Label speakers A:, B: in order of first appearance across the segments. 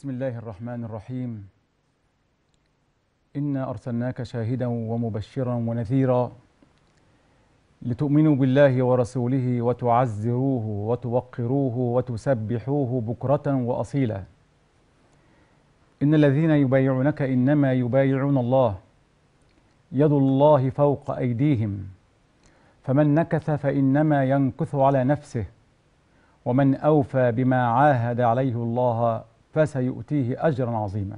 A: بسم الله الرحمن الرحيم إنا أرسلناك شاهدا ومبشرا ونذيرا لتؤمنوا بالله ورسوله وتعزروه وتوقروه وتسبحوه بكرة وأصيلا إن الذين يبايعونك إنما يبايعون الله يد الله فوق أيديهم فمن نكث فإنما ينكث على نفسه ومن أوفى بما عاهد عليه الله فسيؤتيه أجرا عظيما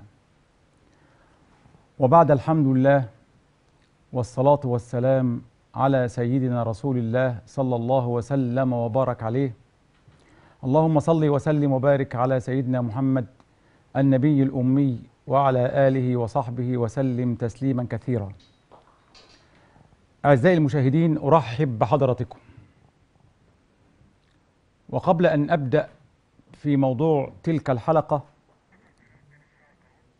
A: وبعد الحمد لله والصلاة والسلام على سيدنا رسول الله صلى الله وسلم وبارك عليه اللهم صل وسلم وبارك على سيدنا محمد النبي الأمي وعلى آله وصحبه وسلم تسليما كثيرا أعزائي المشاهدين أرحب بحضراتكم وقبل أن أبدأ في موضوع تلك الحلقة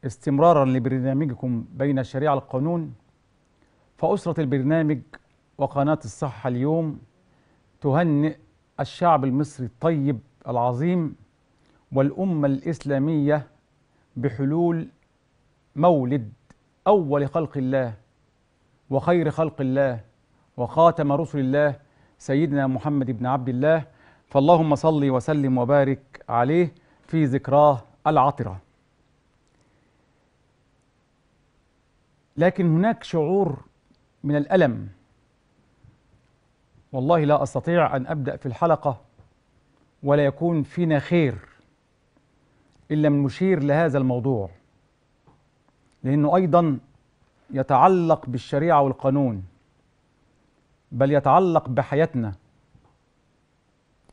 A: استمرارا لبرنامجكم بين الشريعة والقانون فأسرة البرنامج وقناة الصحة اليوم تهنئ الشعب المصري الطيب العظيم والأمة الإسلامية بحلول مولد أول خلق الله وخير خلق الله وخاتم رسل الله سيدنا محمد بن عبد الله فاللهم صل وسلم وبارك عليه في ذكراه العطره لكن هناك شعور من الالم والله لا استطيع ان ابدا في الحلقه ولا يكون فينا خير الا من نشير لهذا الموضوع لانه ايضا يتعلق بالشريعه والقانون بل يتعلق بحياتنا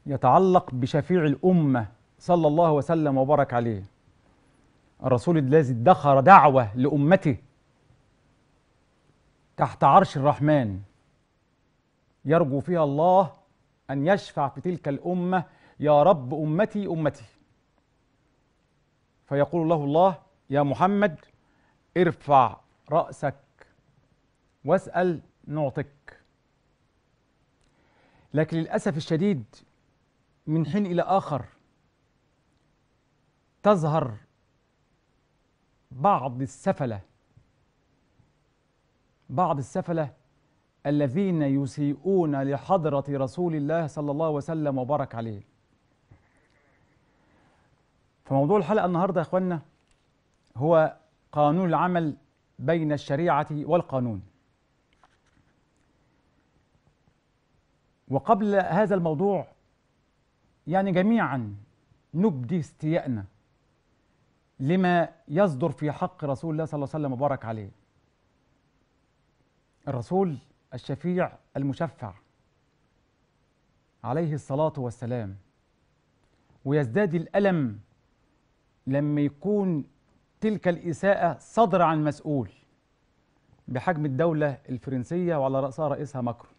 A: يتعلق بشفيع الأمة صلى الله وسلم وبارك عليه الرسول الذي ادخر دعوة لأمته تحت عرش الرحمن يرجو فيها الله أن يشفع في تلك الأمة يا رب أمتي أمتي فيقول له الله يا محمد ارفع رأسك واسأل نعطك لكن للأسف الشديد من حين إلى آخر تظهر بعض السفلة بعض السفلة الذين يسيئون لحضرة رسول الله صلى الله وسلم وبارك عليه فموضوع الحلقة النهاردة يا أخوانا هو قانون العمل بين الشريعة والقانون وقبل هذا الموضوع يعني جميعا نبدي استيائنا لما يصدر في حق رسول الله صلى الله عليه وسلم وبارك عليه الرسول الشفيع المشفع عليه الصلاة والسلام ويزداد الألم لما يكون تلك الإساءة صدر عن مسؤول بحجم الدولة الفرنسية وعلى رأسها رئيسها ماكرون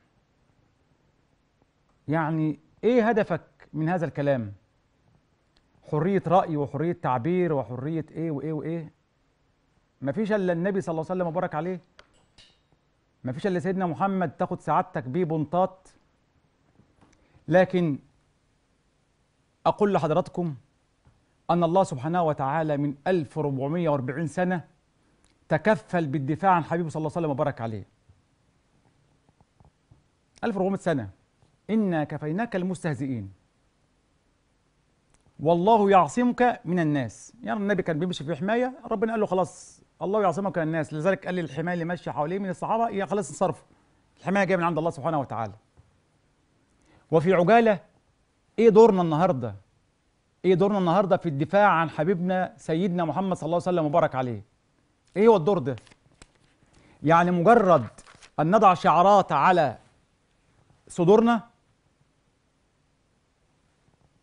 A: يعني إيه هدفك من هذا الكلام حرية رأي وحرية تعبير وحرية إيه وإيه وإيه مفيش إلا النبي صلى الله عليه وسلم وبارك عليه مفيش إلا سيدنا محمد تاخد سعادتك بيه بنطات لكن أقول لحضراتكم أن الله سبحانه وتعالى من 1440 سنة تكفل بالدفاع عن حبيبه صلى الله عليه وسلم وبارك عليه 1400 سنة إنا كفيناك المستهزئين والله يعصمك من الناس يعني النبي كان بيمشي في حمايه ربنا قال له خلاص الله يعصمك من الناس لذلك قال للحمايه اللي ماشيه حواليه من الصحابه يا خلاص انصرفوا الحمايه جايه من عند الله سبحانه وتعالى وفي عجاله ايه دورنا النهارده ايه دورنا النهارده في الدفاع عن حبيبنا سيدنا محمد صلى الله عليه وسلم وبارك عليه ايه هو الدور ده يعني مجرد ان نضع شعارات على صدورنا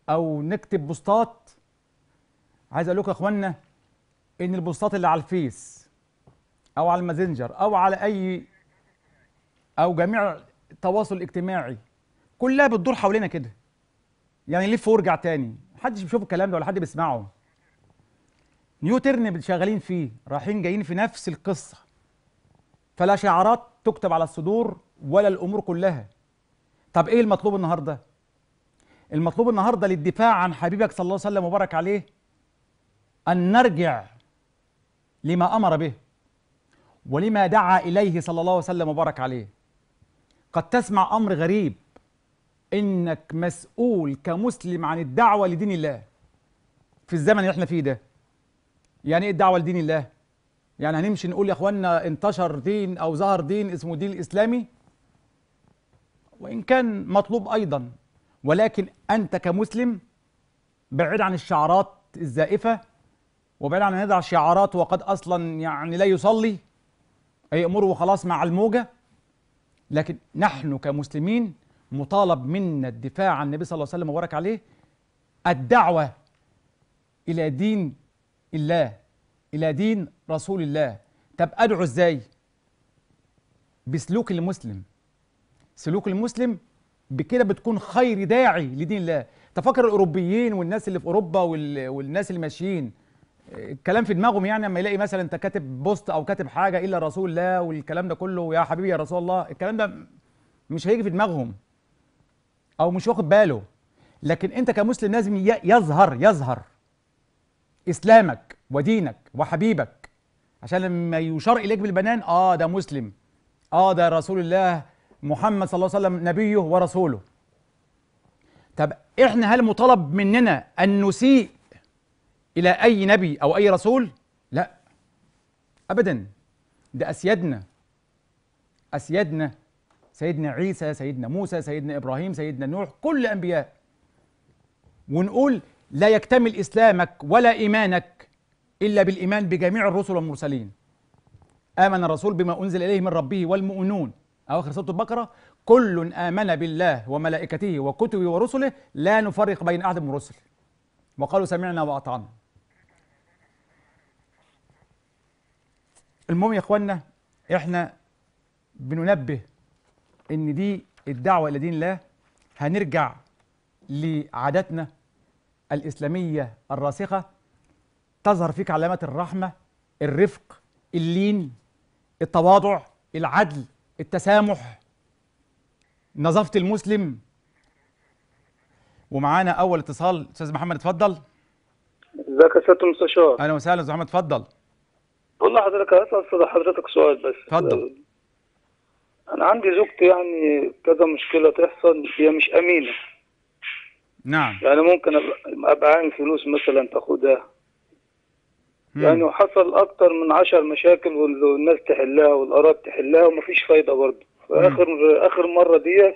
A: او نكتب بوستات عايز اقول لكم يا اخوانا ان البوستات اللي على الفيس او على الماسنجر او على اي او جميع التواصل الاجتماعي كلها بتدور حوالينا كده يعني لف وارجع تاني محدش بيشوف الكلام ده ولا حد بيسمعه نيوترن شغالين فيه رايحين جايين في نفس القصه فلا شعارات تكتب على الصدور ولا الامور كلها طب ايه المطلوب النهارده المطلوب النهارده للدفاع عن حبيبك صلى الله عليه وسلم وبارك عليه أن نرجع لما أمر به ولما دعا إليه صلى الله عليه وسلم وبارك عليه قد تسمع أمر غريب إنك مسؤول كمسلم عن الدعوة لدين الله في الزمن اللي احنا فيه ده يعني ايه الدعوة لدين الله؟ يعني هنمشي نقول يا اخوانا انتشر دين او ظهر دين اسمه دين الاسلامي وان كان مطلوب ايضا ولكن أنت كمسلم بعيد عن الشعارات الزائفة وبعيد عن أن يضع شعارات وقد أصلا يعني لا يصلي أي أمره وخلاص مع الموجة لكن نحن كمسلمين مطالب منا الدفاع عن النبي صلى الله عليه وسلم وبارك عليه الدعوة إلى دين الله إلى دين رسول الله طب أدعو إزاي؟ بسلوك المسلم سلوك المسلم بكده بتكون خير داعي لدين الله تفكر الاوروبيين والناس اللي في اوروبا وال... والناس اللي ماشيين الكلام في دماغهم يعني لما يلاقي مثلا انت كاتب بوست او كاتب حاجه الا رسول الله والكلام ده كله يا حبيبي يا رسول الله الكلام ده مش هيجي في دماغهم او مش واخد باله لكن انت كمسلم لازم يظهر يظهر اسلامك ودينك وحبيبك عشان لما يشار اليك بالبنان اه ده مسلم اه ده رسول الله محمد صلى الله عليه وسلم نبيه ورسوله طب احنا هل مطالب مننا ان نسيء الى اي نبي او اي رسول لا ابدا ده اسيادنا اسيادنا سيدنا عيسى سيدنا موسى سيدنا ابراهيم سيدنا نوح كل انبياء ونقول لا يكتمل اسلامك ولا ايمانك الا بالايمان بجميع الرسل والمرسلين امن الرسول بما انزل اليه من ربه والمؤمنون أواخر سورة البقرة كل آمن بالله وملائكته وكتبه ورسله لا نفرق بين أحد من الرسل وقالوا سمعنا وأطعنا المهم يا إخوانا إحنا بننبه إن دي الدعوة إلى دين الله هنرجع لعاداتنا الإسلامية الراسخة تظهر فيك علامات الرحمة الرفق اللين التواضع العدل التسامح نظافة المسلم ومعانا أول اتصال أستاذ محمد اتفضل ازيك يا استاذ المستشار أهلا وسهلا أستاذ محمد اتفضل
B: قول لحضرتك هسأل حضرتك سؤال بس اتفضل أنا عندي زوجتي يعني كذا مشكلة تحصل هي مش أمينة نعم يعني ممكن أبقى معايا فلوس مثلا تاخدها يعني حصل اكتر من عشر مشاكل والناس تحلها والاراضي تحلها ومفيش فايده برضه فاخر اخر مره دي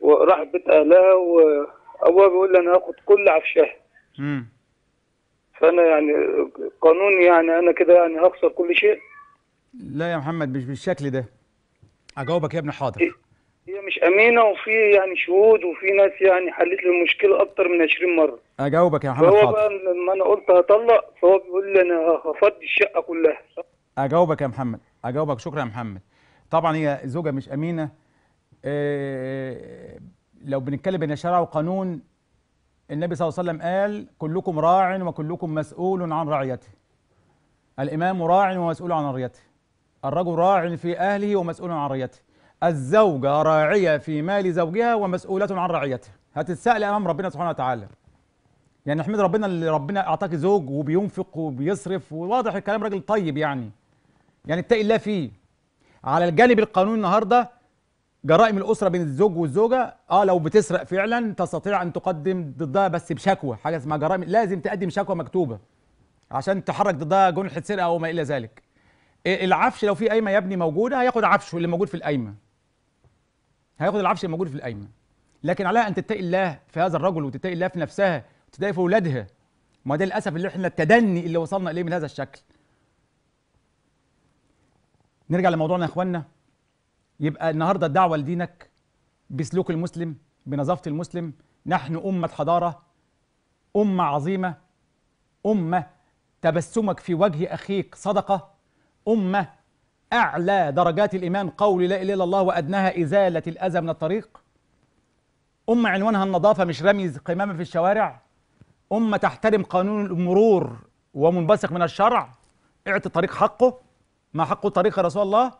B: وراحت بيت اهلها وابوها بيقول لي انا هاخد كل عفشها فانا يعني قانوني يعني انا كده يعني هخسر كل شيء
A: لا يا محمد مش بالشكل ده اجاوبك يا ابني حاضر إيه؟
B: هي مش امينه وفي يعني شهود وفي ناس يعني حلت لي المشكله اكتر من 20 مره
A: اجاوبك يا محمد فهو بقى
B: لما انا قلت هطلق فهو بيقول لي انا هفضي الشقه كلها
A: اجاوبك يا محمد اجاوبك شكرا يا محمد طبعا هي زوجه مش امينه إيه لو بنتكلم ان شرع وقانون النبي صلى الله عليه وسلم قال كلكم راع وكلكم مسؤول عن رعيته الامام راع ومسؤول عن رعيته الرجل راع في اهله ومسؤول عن رعيته الزوجة راعية في مال زوجها ومسؤولة عن رعيته هتتسأل أمام ربنا سبحانه وتعالى يعني نحمد ربنا اللي ربنا أعطاك زوج وبينفق وبيصرف وواضح الكلام راجل طيب يعني يعني اتقي الله فيه على الجانب القانوني النهارده جرائم الأسرة بين الزوج والزوجة اه لو بتسرق فعلا تستطيع أن تقدم ضدها بس بشكوى حاجة اسمها جرائم لازم تقدم شكوى مكتوبة عشان تحرك ضدها جنحة سرقة أو ما إلى ذلك إيه، العفش لو في قايمه يا ابني موجوده هياخد عفشه اللي موجود في القايمه هياخد العفش الموجود في القايمه لكن عليها ان تتقي الله في هذا الرجل وتتقي الله في نفسها وتتقي في اولادها ما ده للاسف اللي احنا التدني اللي وصلنا اليه من هذا الشكل نرجع لموضوعنا يا اخوانا يبقى النهارده الدعوه لدينك بسلوك المسلم بنظافه المسلم نحن امه حضاره امه عظيمه امه تبسمك في وجه اخيك صدقه امه أعلى درجات الإيمان قول لا إله إلا الله وأدناها إزالة الأذى من الطريق أمة عنوانها النظافة مش رمي قمامة في الشوارع أمة تحترم قانون المرور ومنبثق من الشرع اعطي الطريق حقه ما حقه الطريق يا رسول الله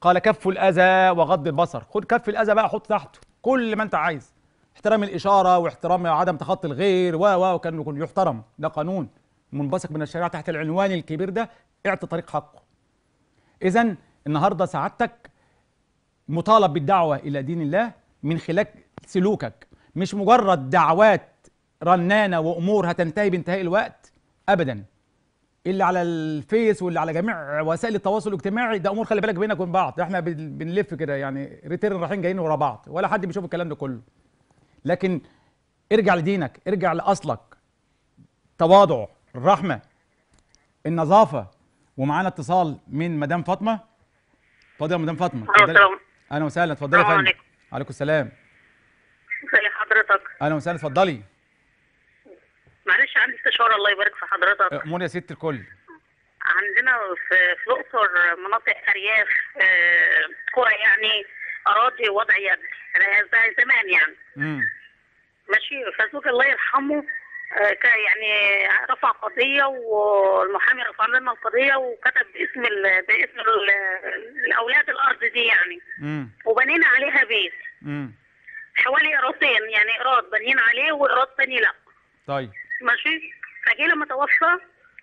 A: قال كف الأذى وغض البصر خد كف الأذى بقى حط تحته كل ما أنت عايز احترام الإشارة واحترام عدم تخطي الغير و و وكان يحترم ده قانون منبثق من الشريعة تحت العنوان الكبير ده اعطي الطريق حقه إذا النهارده سعادتك مطالب بالدعوة إلى دين الله من خلال سلوكك مش مجرد دعوات رنانة وأمور هتنتهي بانتهاء الوقت أبدا اللي على الفيس واللي على جميع وسائل التواصل الاجتماعي ده امور خلي بالك بينك وبين بعض احنا بنلف كده يعني ريتيرن رايحين جايين ورا بعض ولا حد بيشوف الكلام ده كله لكن ارجع لدينك ارجع لاصلك تواضع الرحمه النظافه ومعانا اتصال من مدام فاطمه اتفضلي يا مدام فاطمه اهلا وسهلا اتفضلي يا فندم عليكم وعليكم السلام ازي حضرتك اهلا وسهلا اتفضلي
C: معلش عندي استشاره الله يبارك في حضرتك
A: امور أه، يا ست الكل
C: عندنا في في الاقصر مناطق ارياف آه، قرى يعني اراضي وضع يد زمان يعني امم ماشي فزوج الله يرحمه آه، يعني رفع قضيه والمحامي رفع لنا القضيه وكتب باسم باسم الاولاد الارض دي يعني وبنينا عليها بيت حوالي ايرادين يعني ايراد بنينا عليه وايراد تاني لا طيب ماشي فجه لما توفى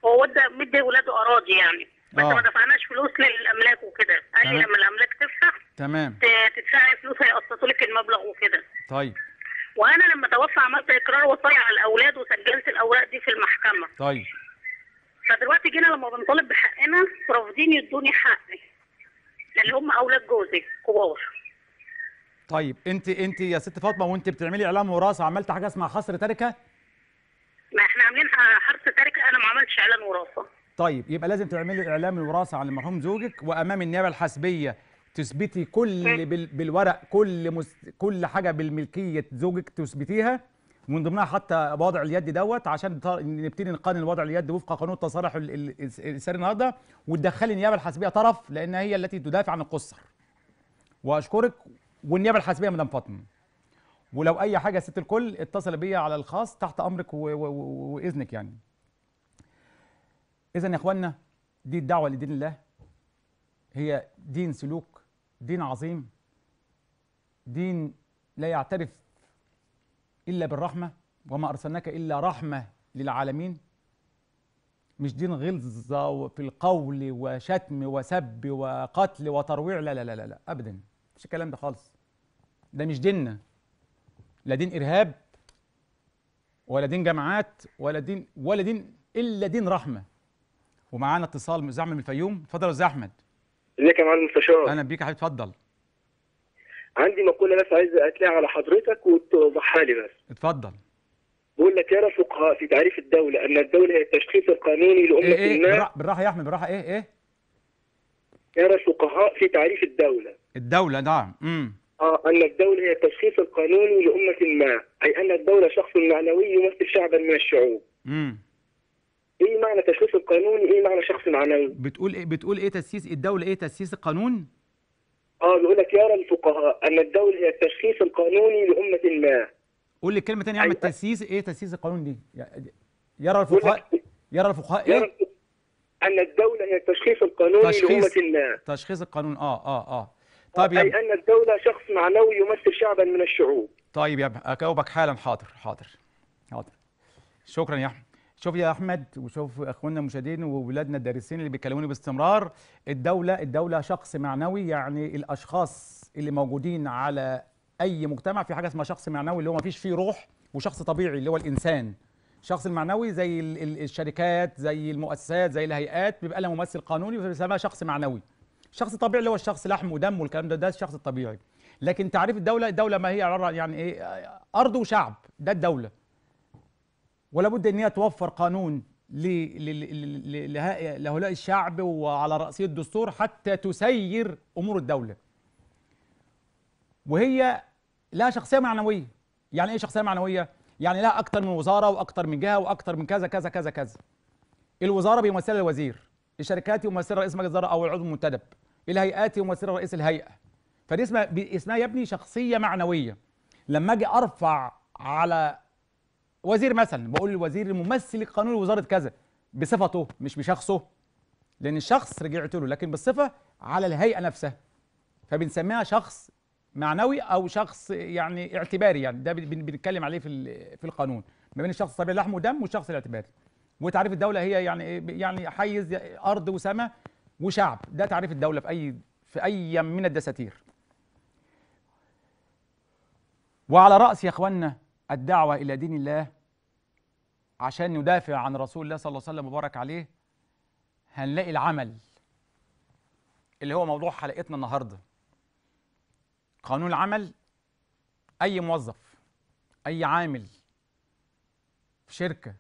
C: هو ودى مدي ولاده اراضي يعني بس أوه. ما دفعناش فلوس للاملاك وكده قال لي لما الاملاك تفتح تمام تدفعي فلوس هيقسطوا لك المبلغ وكده طيب وانا لما توفى عملت اقرار وصايا على الاولاد وسجلت الاوراق دي في المحكمه طيب فدلوقتي جينا لما بنطالب بحقنا رافضين يدوني حقي اللي هم اولاد جوزي كبار
A: طيب انت انت يا ست فاطمه وانت بتعملي اعلان وراثه عملت حاجه اسمها حصر تركه
C: ما احنا عاملين حصر تركه انا ما عملتش اعلان وراثه
A: طيب يبقى لازم تعملي اعلام الوراثه عن المرحوم زوجك وامام النيابه الحاسبيه تثبتي كل بالورق كل مس... كل حاجه بالملكيه زوجك تثبتيها من ضمنها حتى وضع اليد دوت عشان نبتدي نقارن وضع اليد وفق قانون التصالح الاسري النهارده وتدخلي النيابه الحاسبيه طرف لان هي التي تدافع عن القصر. واشكرك والنيابه الحاسبيه مدام فاطمه. ولو اي حاجه يا ست الكل اتصل بيا على الخاص تحت امرك و... و... و... واذنك يعني. اذا يا اخوانا دي الدعوه لدين الله هي دين سلوك دين عظيم دين لا يعترف إلا بالرحمة وما أرسلناك إلا رحمة للعالمين مش دين غلظة في القول وشتم وسب وقتل وترويع لا لا لا لا, أبدا مش الكلام ده خالص ده مش ديننا لا دين إرهاب ولا دين جماعات ولا دين ولا دين إلا دين رحمة ومعانا اتصال زعمه من الفيوم اتفضل يا أستاذ أحمد ازيك يا معلم المستشار اهلا بيك يا حبيبي اتفضل
B: عندي مقوله بس عايز اتلاقي على حضرتك وتوضحها لي بس اتفضل بقول لك يرى فقهاء في تعريف الدوله ان الدوله هي التشخيص القانوني لامه إيه إيه الناس
A: بالراحه يا احمد بالراحه ايه ايه
B: يرى فقهاء في تعريف الدوله
A: الدوله نعم امم
B: آه أن الدولة هي التشخيص القانوني لأمة ما، أي أن الدولة شخص معنوي يمثل شعبا من الشعوب. امم ايه معنى تشخيص القانوني ايه معنى شخص
A: معنوي بتقول ايه بتقول ايه تاسيس الدوله ايه تاسيس القانون
B: اه بيقول لك يرى الفقهاء ان الدوله هي التشخيص القانوني لامه ما
A: قول لي كلمه ثانيه يا عم أيوة. التاسيس ايه تاسيس القانون دي يرى الفقهاء يرى الفقهاء ايه يرى
B: ان الدوله هي التشخيص القانوني
A: تشخيص لامه ما تشخيص القانون اه اه اه طيب يا اي ان
B: الدوله شخص معنوي يمثل شعبا من الشعوب
A: طيب يا اجاوبك حالا حاضر حاضر حاضر شكرا يا احمد شوف يا احمد وشوف اخواننا المشاهدين وولادنا الدارسين اللي بيكلموني باستمرار الدوله الدوله شخص معنوي يعني الاشخاص اللي موجودين على اي مجتمع في حاجه اسمها شخص معنوي اللي هو ما فيش فيه روح وشخص طبيعي اللي هو الانسان الشخص المعنوي زي الشركات زي المؤسسات زي الهيئات بيبقى لها ممثل قانوني بيسمى شخص معنوي الشخص الطبيعي اللي هو الشخص لحم ودم والكلام ده ده الشخص الطبيعي لكن تعريف الدوله الدوله ما هي يعني ايه ارض وشعب ده الدوله ولا بد ان هي توفر قانون لهؤلاء الشعب وعلى راسيه الدستور حتى تسير أمور الدولة وهي لها شخصية معنوية يعني إيه شخصية معنوية؟ يعني لها أكتر من وزارة وأكتر من جهة وأكتر من كذا كذا كذا كذا الوزارة بيمثلها الوزير الشركات يمثلها رئيس مجلس الإدارة أو العضو المنتدب الهيئات يمثلها رئيس الهيئة فدي اسمها اسمها يا ابني شخصية معنوية لما أجي أرفع على وزير مثلا بقول للوزير الممثل القانون لوزاره كذا بصفته مش بشخصه لان الشخص رجعت له لكن بالصفه على الهيئه نفسها فبنسميها شخص معنوي او شخص يعني اعتباري يعني ده بنتكلم عليه في في القانون ما بين الشخص الطبيعي لحم ودم والشخص الاعتباري وتعريف الدوله هي يعني إيه، يعني حيز ارض وسماء وشعب ده تعريف الدوله في اي في اي من الدساتير وعلى راس يا اخوانا الدعوة إلى دين الله عشان ندافع عن رسول الله صلى الله عليه وسلم وبارك عليه هنلاقي العمل اللي هو موضوع حلقتنا النهارده قانون العمل أي موظف أي عامل في شركة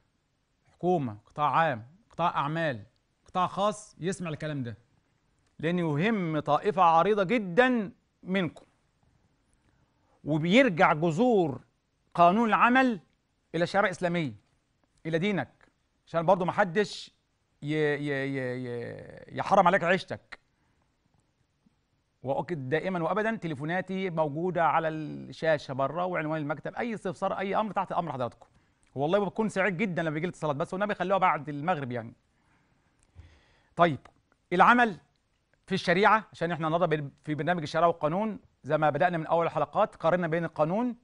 A: حكومة قطاع عام قطاع أعمال قطاع خاص يسمع الكلام ده لأن يهم طائفة عريضة جدا منكم وبيرجع جذور قانون العمل الى شريعه اسلامي الى دينك عشان برضه ما حدش يحرم عليك عيشتك واؤكد دائما وابدا تليفوناتي موجوده على الشاشه بره وعنوان المكتب اي استفسار اي امر تحت امر حضراتكم والله بكون سعيد جدا لما بيجي اتصالات بس والنبي خلوها بعد المغرب يعني طيب العمل في الشريعه عشان احنا النهارده في برنامج الشريعه والقانون زي ما بدانا من اول الحلقات قارنا بين القانون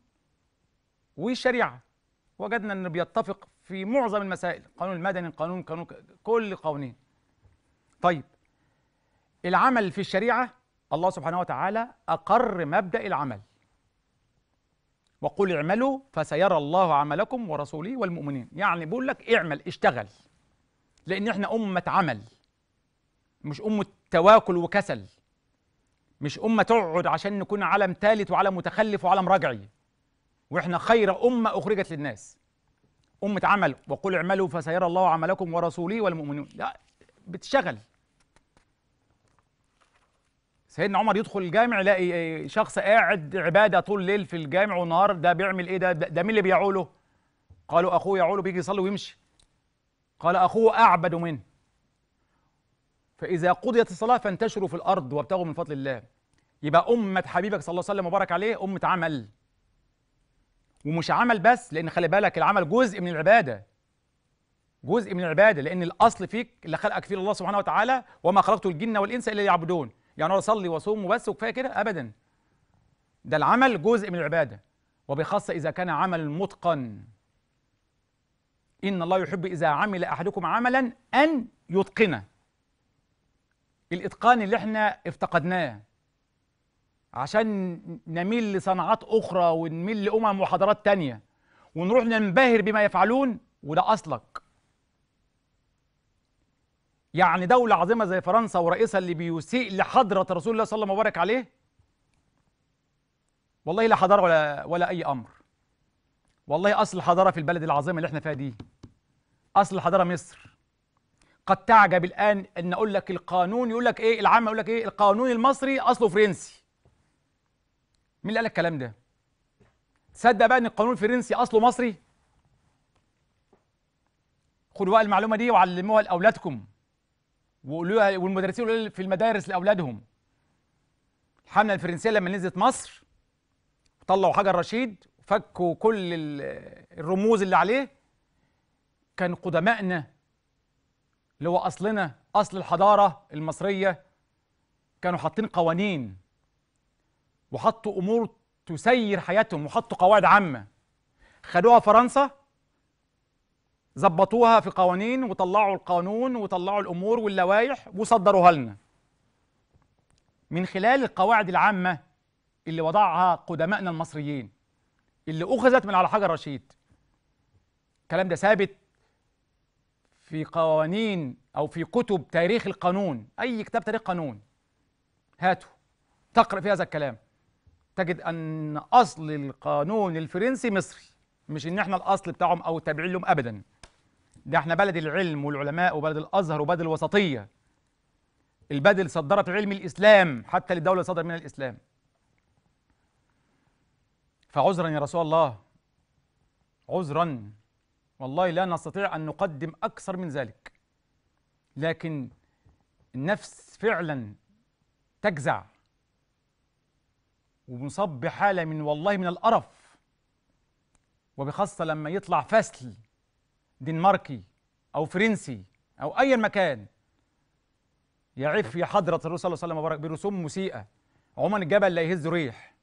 A: والشريعه وجدنا انه بيتفق في معظم المسائل القانون المدني القانون قانون كل قوانين طيب العمل في الشريعه الله سبحانه وتعالى اقر مبدا العمل وقل اعملوا فسيرى الله عملكم ورسوله والمؤمنين يعني بيقول لك اعمل اشتغل لان احنا امه عمل مش امه تواكل وكسل مش امه تقعد عشان نكون علم ثالث وعلم متخلف وعلم رجعي واحنا خير امه اخرجت للناس امه عمل وقل اعملوا فسيرى الله عملكم ورسوله والمؤمنون لا بتشغل سيدنا عمر يدخل الجامع يلاقي شخص قاعد عباده طول الليل في الجامع ونهار ده بيعمل ايه ده ده مين اللي بيعوله قالوا اخوه يعوله بيجي يصلي ويمشي قال اخوه اعبد منه فاذا قضيت الصلاه فانتشروا في الارض وابتغوا من فضل الله يبقى امه حبيبك صلى الله عليه وسلم وبارك عليه امه عمل ومش عمل بس لان خلي بالك العمل جزء من العباده جزء من العباده لان الاصل فيك اللي خلقك فيه الله سبحانه وتعالى وما خلقت الجن والانس الا ليعبدون يعني انا اصلي واصوم وبس وكفايه كده ابدا ده العمل جزء من العباده وبخاصه اذا كان عمل متقن ان الله يحب اذا عمل احدكم عملا ان يتقنه الاتقان اللي احنا افتقدناه عشان نميل لصناعات أخرى ونميل لأمم وحضارات تانية ونروح ننبهر بما يفعلون وده أصلك يعني دولة عظيمة زي فرنسا ورئيسها اللي بيسيء لحضرة رسول الله صلى الله وبارك عليه والله لا حضارة ولا ولا أي أمر والله أصل الحضارة في البلد العظيمة اللي احنا فيها دي أصل الحضارة مصر قد تعجب الآن أن أقول لك القانون يقول لك إيه العام يقول لك إيه القانون المصري أصله فرنسي مين اللي قال الكلام ده تصدق بقى ان القانون الفرنسي اصله مصري خدوا بقى المعلومه دي وعلموها لاولادكم وقولوها والمدرسين يقولوا في المدارس لاولادهم الحمله الفرنسيه لما نزلت مصر طلعوا حجر رشيد وفكوا كل الرموز اللي عليه كان قدمائنا اللي هو اصلنا اصل الحضاره المصريه كانوا حاطين قوانين وحطوا امور تسير حياتهم وحطوا قواعد عامه خدوها فرنسا ظبطوها في قوانين وطلعوا القانون وطلعوا الامور واللوائح وصدروها لنا من خلال القواعد العامه اللي وضعها قدمائنا المصريين اللي اخذت من على حجر رشيد الكلام ده ثابت في قوانين او في كتب تاريخ القانون اي كتاب تاريخ قانون هاته تقرا في هذا الكلام تجد ان اصل القانون الفرنسي مصري مش ان احنا الاصل بتاعهم او تابعين لهم ابدا ده احنا بلد العلم والعلماء وبلد الازهر وبلد الوسطيه البدل صدرت علم الاسلام حتى للدوله صدر من الاسلام فعذرا يا رسول الله عذرا والله لا نستطيع ان نقدم اكثر من ذلك لكن النفس فعلا تجزع ومصاب بحاله من والله من القرف وبخاصه لما يطلع فاسل دنماركي او فرنسي او ايا مكان يعف يا حضره الرسول صلى الله عليه وسلم وبارك برسوم مسيئه عمان الجبل لا يهز ريح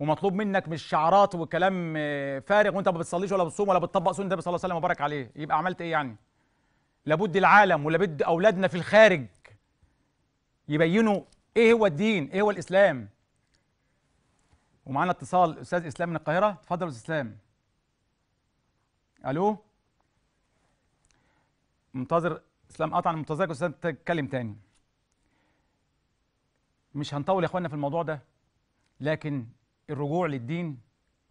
A: ومطلوب منك مش شعارات وكلام آه، فارغ وانت ما بتصليش ولا بتصوم ولا بتطبق سنه النبي صلى الله عليه وسلم وبارك عليه يبقى عملت ايه يعني لابد العالم ولابد اولادنا في الخارج يبينوا ايه هو الدين ايه هو الاسلام ومعانا اتصال استاذ اسلام من القاهره اتفضل استاذ اسلام الو منتظر اسلام قطع منتظرك استاذ تتكلم تاني مش هنطول يا اخوانا في الموضوع ده لكن الرجوع للدين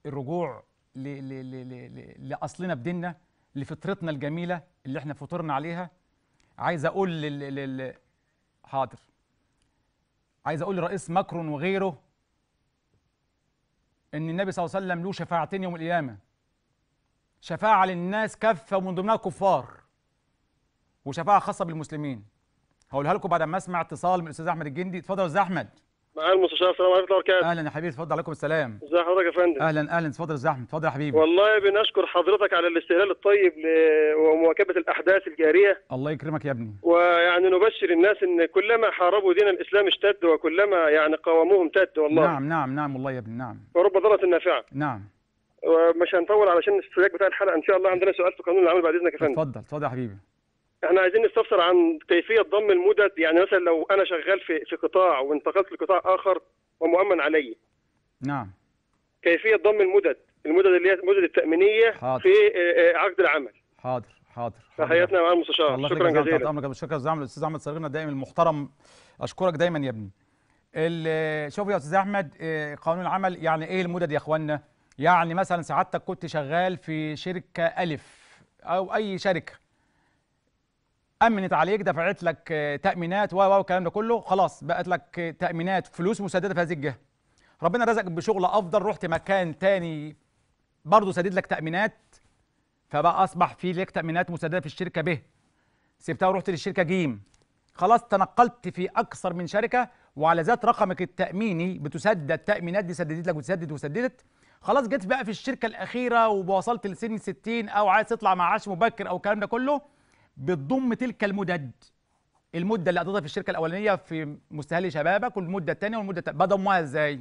A: الرجوع ل ل ل ل ل لاصلنا بديننا لفطرتنا الجميله اللي احنا فطرنا عليها عايز اقول لل... لل... حاضر عايز اقول لرئيس ماكرون وغيره ان النبي صلى الله عليه وسلم له شفاعتين يوم القيامه شفاعه للناس كافه ومن ضمنها الكفار وشفاعه خاصه بالمسلمين هقولها لكم بعد ما اسمع اتصال من الاستاذ احمد الجندي اتفضل يا استاذ احمد مع المستشار السلام عليكم ورحمه الله وبركاته اهلا يا حبيبي اتفضل عليكم السلام
B: ازي حضرتك يا فندم اهلا
A: اهلا اتفضل احمد اتفضل يا حبيبي
B: والله بنشكر حضرتك على الاستهلال الطيب ل... ومواكبه الاحداث الجاريه
A: الله يكرمك يا ابني
B: ويعني نبشر الناس ان كلما حاربوا دين الاسلام اشتد وكلما يعني قاوموهم تد والله
A: نعم نعم نعم والله يا ابني نعم
B: ورب ضرة نافعه نعم ومش هنطول علشان السياق بتاع الحلقه ان شاء الله عندنا سؤال في قانون العمل بعد اذنك يا فندم اتفضل اتفضل يا حبيبي احنا عايزين نستفسر عن كيفيه ضم المدد يعني مثلا لو انا شغال في في قطاع وانتقلت لقطاع اخر ومؤمن علي نعم كيفيه ضم المدد المدد اللي هي المدد التامينيه حاضر. في آه، آه، عقد العمل
A: حاضر حاضر تحياتنا
B: مع المستشار شكرا جزيلا
A: امرك بشكر استاذ احمد الاستاذ احمد صغيرنا الدائم المحترم اشكرك دايما يا ابني شوف يا استاذ احمد آه، قانون العمل يعني ايه المدد يا اخوانا يعني مثلا سعادتك كنت شغال في شركه الف او اي شركه امنت عليك دفعت لك آه، تامينات و و الكلام ده كله خلاص بقت لك آه، تامينات فلوس مسدده في هذه الجهه ربنا رزقك بشغل افضل رحت مكان تاني برضه سدد لك تامينات فبقى اصبح في لك تامينات مسدده في الشركه ب سبتها ورحت للشركه ج خلاص تنقلت في اكثر من شركه وعلى ذات رقمك التاميني بتسدد تامينات دي سددت لك وتسدد وسددت خلاص جيت بقى في الشركه الاخيره ووصلت لسن 60 او عايز تطلع مع عاش مبكر او الكلام ده كله بتضم تلك المدد المده اللي قضيتها في الشركه الاولانيه في مستهل شبابك والمده الثانيه والمده الثالثه بضمها ازاي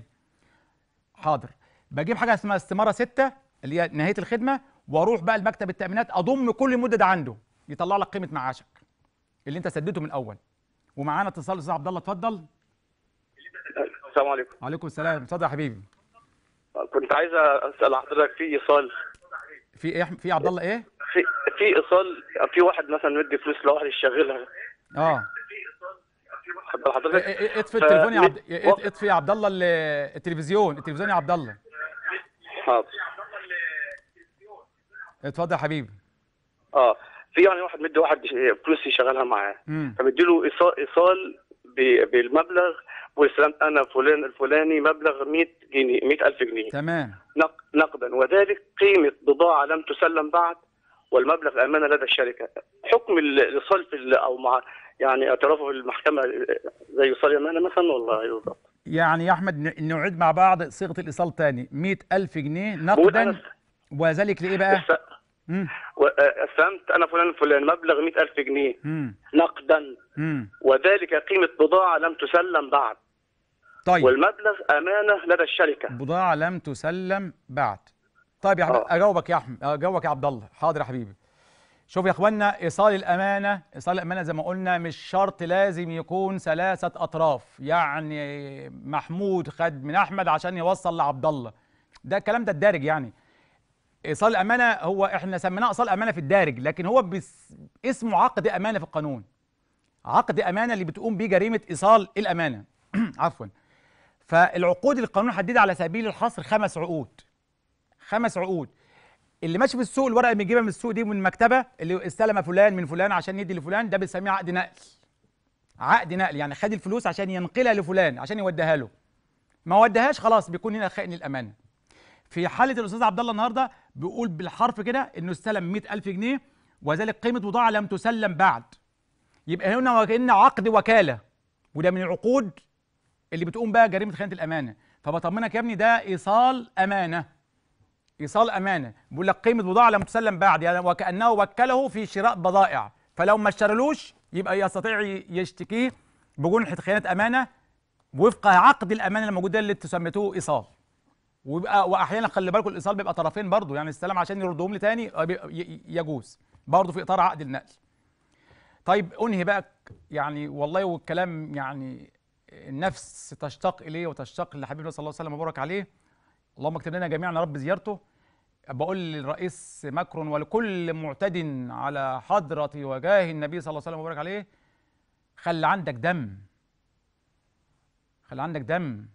A: حاضر بجيب حاجه اسمها استماره ستة اللي هي نهايه الخدمه واروح بقى لمكتب التامينات اضم كل مدد عنده يطلع لك قيمه معاشك اللي انت سددته من الاول ومعانا اتصال استاذ عبد الله اتفضل السلام عليكم وعليكم السلام اتفضل يا حبيبي
B: كنت عايز اسال حضرتك في ايصال
A: في ايه في عبد الله ايه
B: في في ايصال في واحد مثلا مدي فلوس لواحد يشغلها اه حضرتك إيه، إيه، اطفي التليفون يا عبد آه، إيه،
A: اطفي يا عبد الله التلفزيون التلفزيون يا عبد الله حاضر اتفضل يا حبيبي
B: اه في يعني واحد مدي واحد فلوس يشغلها معاه فمدي له ايصال بالمبلغ وسلمت انا فلان الفلاني مبلغ 100 جنيه 100000 جنيه تمام نقدا وذلك قيمه بضاعه لم تسلم بعد والمبلغ امانه لدى الشركه حكم الصلف او مع يعني اعترافه المحكمه زي يصلي امانه مثلا والله بالضبط
A: يعني يا احمد نعيد مع بعض صيغه الايصال ثاني 100000 جنيه نقدا وذلك لايه بقى؟
B: فهمت انا فلان الفلاني مبلغ 100000 جنيه نقدا وذلك قيمه بضاعه لم تسلم بعد طيب والمبلغ امانه لدى الشركه
A: بضاعه لم تسلم بعد طيب يا حبيبي آه. اجاوبك يا احمد اجاوبك يا عبد الله حاضر يا حبيبي شوف يا اخوانا ايصال الامانه ايصال الامانه زي ما قلنا مش شرط لازم يكون ثلاثه اطراف يعني محمود خد من احمد عشان يوصل لعبد الله ده الكلام ده الدارج يعني ايصال الامانه هو احنا سميناه ايصال امانه في الدارج لكن هو بس اسمه عقد امانه في القانون عقد امانه اللي بتقوم بيه جريمه ايصال الامانه عفوا فالعقود اللي القانون حددها على سبيل الحصر خمس عقود خمس عقود اللي ماشي في السوق الورقه اللي بيجيبها من السوق دي من المكتبه اللي استلم فلان من فلان عشان يدي لفلان ده بنسميه عقد نقل عقد نقل يعني خد الفلوس عشان ينقلها لفلان عشان يوديها له ما ودهاش خلاص بيكون هنا خائن الامانه في حاله الاستاذ عبد الله النهارده بيقول بالحرف كده انه استلم 100000 جنيه وذلك قيمه بضاعه لم تسلم بعد يبقى هنا وكان عقد وكاله وده من العقود اللي بتقوم بها جريمه خيانه الامانه فبطمنك يا ابني ده ايصال امانه ايصال امانه بيقول لك قيمه بضاعه لم تسلم بعد يعني وكانه وكله في شراء بضائع فلو ما اشترلوش يبقى يستطيع يشتكيه بجنحه خيانه امانه وفق عقد الامانه الموجوده اللي انتوا سميتوه ايصال ويبقى واحيانا خلي بالكم الايصال بيبقى طرفين برضه يعني السلام عشان يردهم لي تاني آه، يجوز برضه في اطار عقد النقل طيب انهي بقى يعني والله والكلام يعني النفس تشتاق اليه وتشتاق لحبيبنا صلى الله عليه وسلم وبارك عليه اللهم اكتب لنا جميعا رب زيارته بقول للرئيس ماكرون ولكل معتد على حضرة وجاه النبي صلى الله عليه وسلم وبارك عليه خلي عندك دم خلي عندك دم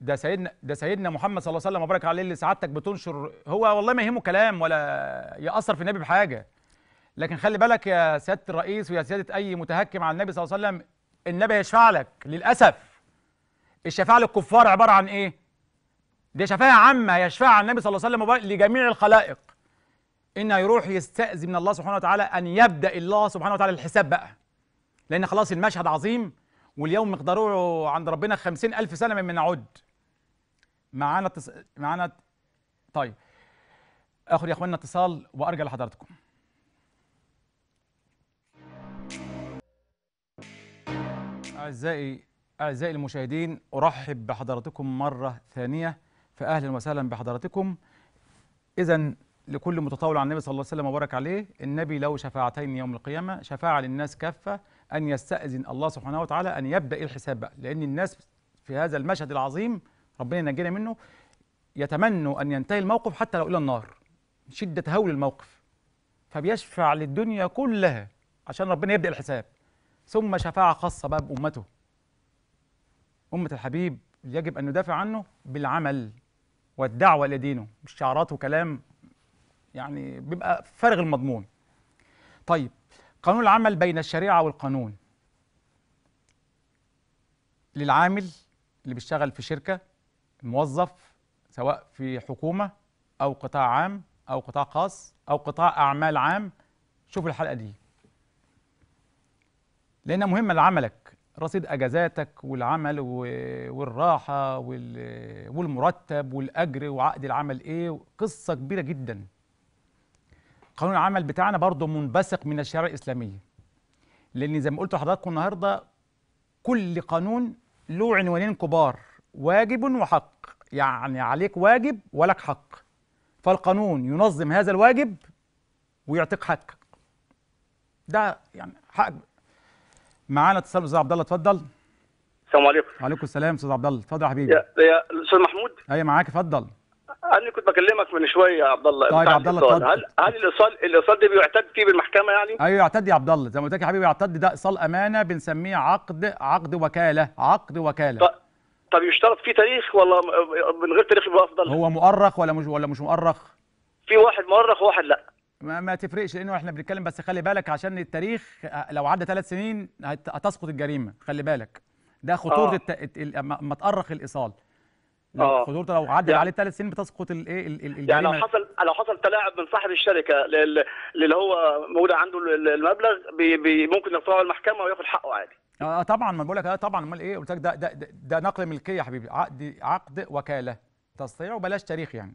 A: ده سيدنا ده سيدنا محمد صلى الله عليه وسلم وبارك عليه اللي سعادتك بتنشر هو والله ما يهمه كلام ولا ياثر في النبي بحاجه لكن خلي بالك يا سياده الرئيس ويا سياده اي متهكم على النبي صلى الله عليه وسلم النبي هيشفع لك للاسف الشفاعه للكفار عباره عن ايه دي شفاعه عامه على النبي صلى الله عليه وسلم لجميع الخلائق انه يروح يستاذن من الله سبحانه وتعالى ان يبدا الله سبحانه وتعالى الحساب بقى لان خلاص المشهد عظيم واليوم مقدروه عند ربنا خمسين ألف سنة من نعد معانا تس... معانا طيب اخر يا اخواننا اتصال وارجع لحضراتكم اعزائي اعزائي المشاهدين ارحب بحضراتكم مره ثانيه فاهلا وسهلا بحضراتكم اذا لكل متطاول عن النبي صلى الله عليه وسلم وبارك عليه النبي له شفاعتين يوم القيامه شفاعه للناس كافه ان يستاذن الله سبحانه وتعالى ان يبدا الحساب بقى لان الناس في هذا المشهد العظيم ربنا ينجينا منه يتمنوا أن ينتهي الموقف حتى لو إلى النار شدة هول الموقف فبيشفع للدنيا كلها عشان ربنا يبدأ الحساب ثم شفاعة خاصة بقى بأمته أمة الحبيب يجب أن ندافع عنه بالعمل والدعوة إلى دينه مش شعارات وكلام يعني بيبقى فارغ المضمون طيب قانون العمل بين الشريعة والقانون للعامل اللي بيشتغل في شركة موظف سواء في حكومه او قطاع عام او قطاع خاص او قطاع اعمال عام شوف الحلقه دي لانها مهمه لعملك رصيد اجازاتك والعمل والراحه والمرتب والاجر وعقد العمل ايه قصه كبيره جدا قانون العمل بتاعنا برضه منبثق من الشريعه الاسلاميه لان زي ما قلت لحضراتكم النهارده كل قانون له عنوانين كبار واجب وحق يعني عليك واجب ولك حق فالقانون ينظم هذا الواجب ويعطيك حقك ده يعني حق معانا اتصال استاذ عبد الله اتفضل السلام عليكم وعليكم السلام استاذ عبد الله اتفضل يا حبيبي يا استاذ محمود ايوه معاك اتفضل
B: انا كنت بكلمك من شويه يا عبد الله طيب عبد الله اتفضل هل هل الايصال الايصال ده بيعتد فيه بالمحكمه يعني؟ ايوه
A: يعتد يا عبد الله زي ما قلت لك يا حبيبي يعتد ده ايصال امانه بنسميه عقد عقد وكاله عقد وكاله
B: طيب طب يشترط في
A: تاريخ ولا من غير تاريخ يبقى افضل هو مؤرخ ولا مش ولا مش مؤرخ في واحد مؤرخ وواحد لا ما, ما تفرقش لانه احنا بنتكلم بس خلي بالك عشان التاريخ لو عدى ثلاث سنين هتسقط الجريمه خلي بالك ده خطوره آه. الت... ما تأرخ الايصال آه. خطورته لو عدى يعني عليه ثلاث سنين بتسقط الايه الجريمه يعني لو حصل
B: لو حصل تلاعب من صاحب الشركه اللي هو موجود عنده المبلغ بي بي ممكن يرفعه المحكمه وياخد حقه عادي
A: اه طبعا ما بقول لك اه طبعا امال ايه قلت لك ده, ده ده نقل ملكيه يا حبيبي عقد عقد وكاله تستطيع وبلاش تاريخ يعني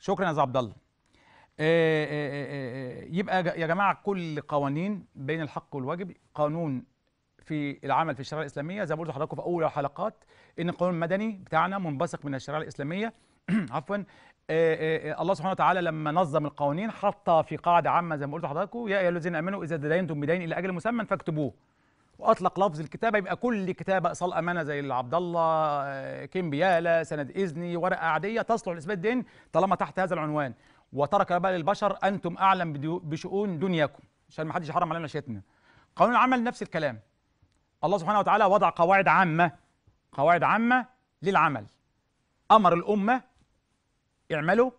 A: شكرا يا استاذ عبد الله آه، آه، آه، يبقى يا جماعه كل قوانين بين الحق والواجب قانون في العمل في الشريعه الاسلاميه زي ما قلت لحضراتكم في اول الحلقات ان القانون المدني بتاعنا منبثق من الشريعه الاسلاميه عفوا الله سبحانه وتعالى لما نظم القوانين حط في قاعده عامه زي ما قلت لحضراتكم يا ايها الذين امنوا اذا تدينتم بدين الى اجل مسمى فاكتبوه واطلق لفظ الكتابه يبقى كل كتابه ايصال امانه زي اللي عبد الله آه، كيمبيالا سند اذني ورقه عاديه تصلح لاثبات الدين طالما تحت هذا العنوان وترك بقى للبشر انتم اعلم بشؤون دنياكم عشان ما حدش يحرم علينا شيتنا قانون العمل نفس الكلام الله سبحانه وتعالى وضع قواعد عامه قواعد عامه للعمل امر الامه اعملوا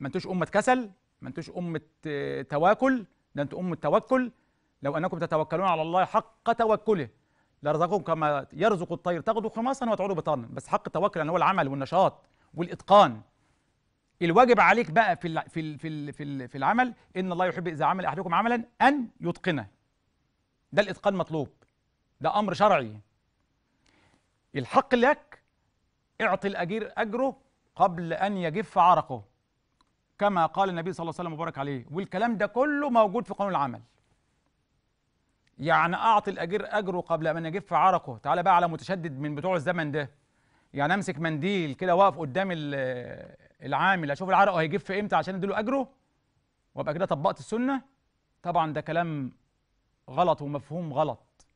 A: ما انتوش امه كسل ما انتوش امه آه، تواكل ده انتوا امه توكل لو أنكم تتوكلون على الله حق توكله لرزقكم كما يرزق الطير تغدو خماصا وتعود بطانا بس حق التوكل أن هو العمل والنشاط والإتقان الواجب عليك بقى في في في في, في العمل ان الله يحب اذا عمل احدكم عملا ان يتقنه ده الاتقان مطلوب ده امر شرعي الحق لك اعطي الاجير اجره قبل ان يجف عرقه كما قال النبي صلى الله عليه وسلم وبارك عليه والكلام ده كله موجود في قانون العمل يعني اعطي الاجير اجره قبل ان يجف عرقه تعالى بقى على متشدد من بتوع الزمن ده يعني امسك منديل كده واقف قدام العامل اشوف العرق هيجف امتى عشان اديله اجره وابقى كده طبقت السنه طبعا ده كلام غلط ومفهوم غلط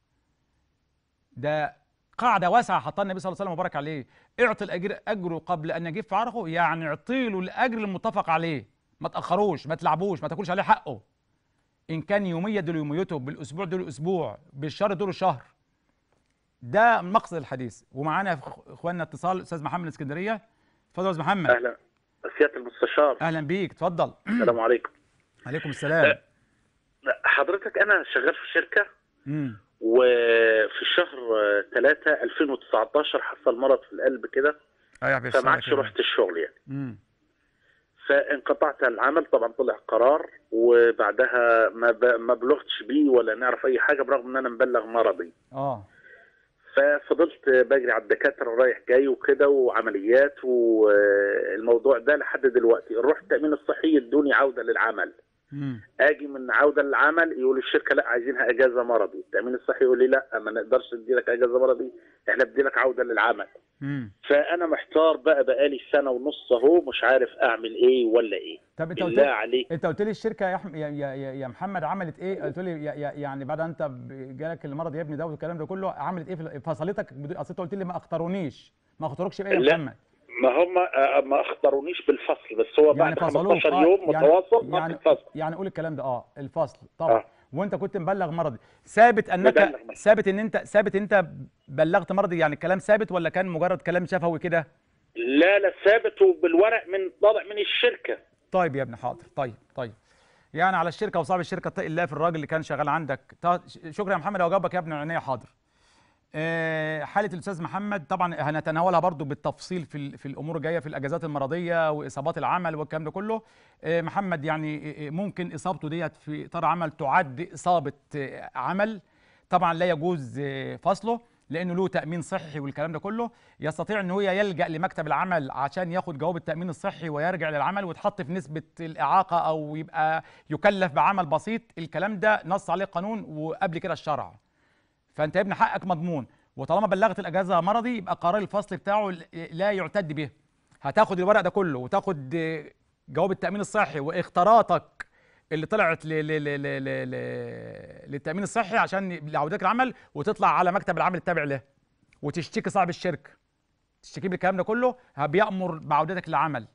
A: ده قاعده واسعه حطها النبي صلى الله عليه وسلم وبارك عليه اعطي الاجير اجره قبل ان يجف عرقه يعني اعطي له الاجر المتفق عليه ما تاخروش ما تلعبوش ما تاكلش عليه حقه ان كان يوميه دول يوميته بالاسبوع دول اسبوع بالشهر دول شهر ده مقصد الحديث ومعانا اخواننا اتصال استاذ محمد اسكندريه اتفضل استاذ محمد اهلا سياده المستشار اهلا بيك اتفضل السلام عليكم عليكم السلام أه، حضرتك انا شغال في شركه امم
B: وفي شهر 3 2019 حصل مرض في القلب كده
A: أيوة، فما عادش رحت الشغل يعني امم
B: فانقطعت عن العمل طبعا طلع قرار وبعدها ما ما بلغتش بيه ولا نعرف اي حاجه برغم ان انا مبلغ مرضي اه ففضلت بجري على الدكاتره رايح جاي وكده وعمليات والموضوع ده لحد دلوقتي رحت التامين الصحي ادوني عوده للعمل اجي من عوده للعمل يقول الشركه لا عايزينها اجازه مرضي التامين الصحي يقول لي لا ما نقدرش ندي لك اجازه مرضي احنا لك عوده للعمل مم. فانا محتار بقى بقالي سنه ونص اهو مش عارف اعمل ايه ولا ايه
A: طب انت قلت لي انت قلت لي الشركه يا, يا يا يا محمد عملت ايه قلت لي يا يا يعني بعد انت جالك المرض يا ابني ده والكلام ده كله عملت ايه فصلتك اصل انت قلت لي ما اختارونيش ما اختاروكش بقى يا محمد
B: ما هم آه، ما اخبرونيش بالفصل بس هو يعني بعد 15 آه، يوم يوم متواصل
A: يعني, يعني الفصل. يعني قول الكلام ده اه الفصل طبعا آه. وانت كنت مبلغ مرضي ثابت انك ثابت ان انت ثابت انت بلغت مرضي يعني الكلام ثابت ولا كان مجرد كلام شفوي كده
B: لا لا ثابت وبالورق من طالع من الشركه
A: طيب يا ابن حاضر طيب طيب يعني على الشركه وصاحب الشركه اتقي الله في الراجل اللي كان شغال عندك شكرا يا محمد لو جاوبك يا ابن عنايه حاضر آه، حاله الاستاذ محمد طبعا هنتناولها برضو بالتفصيل في في الامور الجايه في الاجازات المرضيه واصابات العمل والكلام ده كله آه، محمد يعني آه، ممكن اصابته ديت في اطار عمل تعد اصابه عمل طبعا لا يجوز فصله لانه له تامين صحي والكلام ده كله يستطيع ان هو يلجا لمكتب العمل عشان ياخد جواب التامين الصحي ويرجع للعمل ويتحط في نسبه الاعاقه او يبقى يكلف بعمل بسيط الكلام ده نص عليه القانون وقبل كده الشرع فانت يا ابني حقك مضمون وطالما بلغت الاجازه مرضي يبقى قرار الفصل بتاعه لا يعتد به هتاخد الورق ده كله وتاخد جواب التامين الصحي واختراطك اللي طلعت للتامين الصحي عشان لعودتك العمل وتطلع على مكتب العمل التابع له وتشتكي صاحب الشركه تشتكي بالكلام ده كله بيامر بعودتك للعمل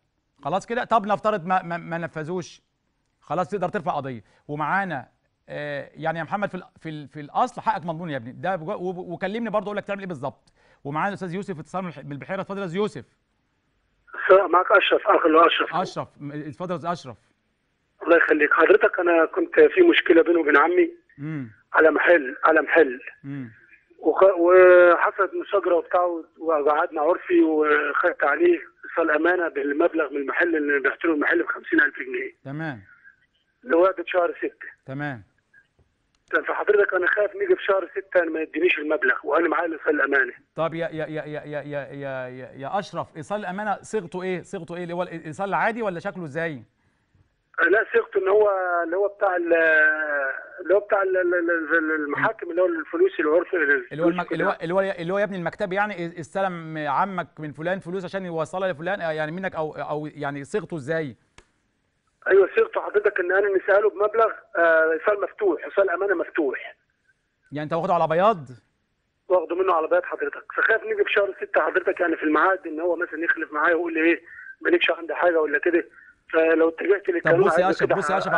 A: خلاص كده طب نفترض ما, ما, ما نفذوش خلاص تقدر ترفع قضيه ومعانا آه، يعني يا محمد في في, في الاصل حقك مضمون يا ابني ده وكلمني برضه اقول لك تعمل ايه بالظبط ومعانا الاستاذ يوسف اتصال من البحيره اتفضل يا استاذ يوسف معك اشرف اخ اللي اشرف اشرف اتفضل يا استاذ اشرف
B: الله يخليك حضرتك انا كنت في مشكله بيني وبين عمي على محل على محل مم. وحصلت مشاجره وبتاع وقعدنا عرفي وخدت عليه صال امانه بالمبلغ من المحل اللي بعت له المحل ب 50000 جنيه تمام لوقت شهر 6 تمام فحضرتك انا خايف نيجي في شهر 6 ما يدينيش المبلغ وانا معايا ايصال الامانه
A: طب يا يا يا يا يا يا, يا, يا اشرف ايصال الامانه صيغته ايه صيغته ايه اللي هو الايصال العادي ولا شكله ازاي
B: لا صيغته ان هو اللي هو بتاع اللي هو بتاع المحاكم اللي هو الفلوس اللي هو اللي هو المك... اللي هو
A: اللي هو اللي هو يا ابن المكتب يعني استلم عمك من فلان فلوس عشان يوصلها لفلان يعني منك او او يعني صيغته ازاي؟ ايوه
B: سيرته حضرتك ان انا نساله بمبلغ ايصال آه، مفتوح ايصال امانه مفتوح
A: يعني انت واخده على بياض
B: واخده منه على بياض حضرتك فخاف نيجي في شهر 6 حضرتك يعني في الميعاد ان هو مثلا يخلف معايا ويقول لي ايه مالكش عندي حاجه ولا كده فلو اتجهت للكلام طب بص يا اشرف بص
A: يا اشرف